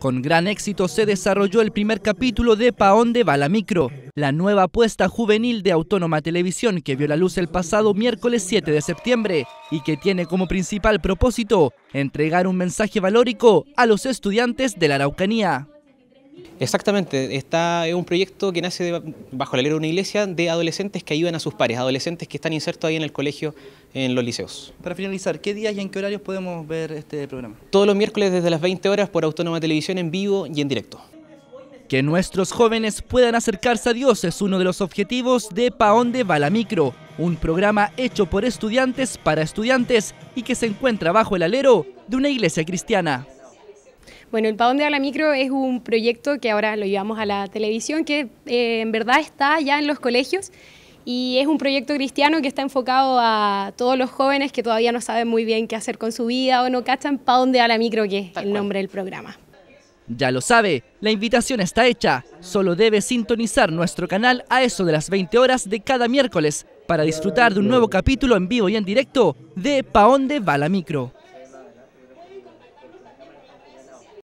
Con gran éxito se desarrolló el primer capítulo de Paón de Bala la micro, la nueva apuesta juvenil de Autónoma Televisión que vio la luz el pasado miércoles 7 de septiembre y que tiene como principal propósito entregar un mensaje valórico a los estudiantes de la Araucanía. Exactamente, está, es un proyecto que nace bajo la alero de una iglesia de adolescentes que ayudan a sus pares, adolescentes que están insertos ahí en el colegio, en los liceos. Para finalizar, ¿qué días y en qué horarios podemos ver este programa? Todos los miércoles desde las 20 horas por Autónoma Televisión en vivo y en directo. Que nuestros jóvenes puedan acercarse a Dios es uno de los objetivos de Paonde Balamicro, un programa hecho por estudiantes para estudiantes y que se encuentra bajo el alero de una iglesia cristiana. Bueno, El Paón de la Micro es un proyecto que ahora lo llevamos a la televisión, que eh, en verdad está ya en los colegios y es un proyecto cristiano que está enfocado a todos los jóvenes que todavía no saben muy bien qué hacer con su vida o no cachan Paón de a la micro, que es el nombre del programa. Ya lo sabe, la invitación está hecha. Solo debe sintonizar nuestro canal a eso de las 20 horas de cada miércoles para disfrutar de un nuevo capítulo en vivo y en directo de Paón de va la micro.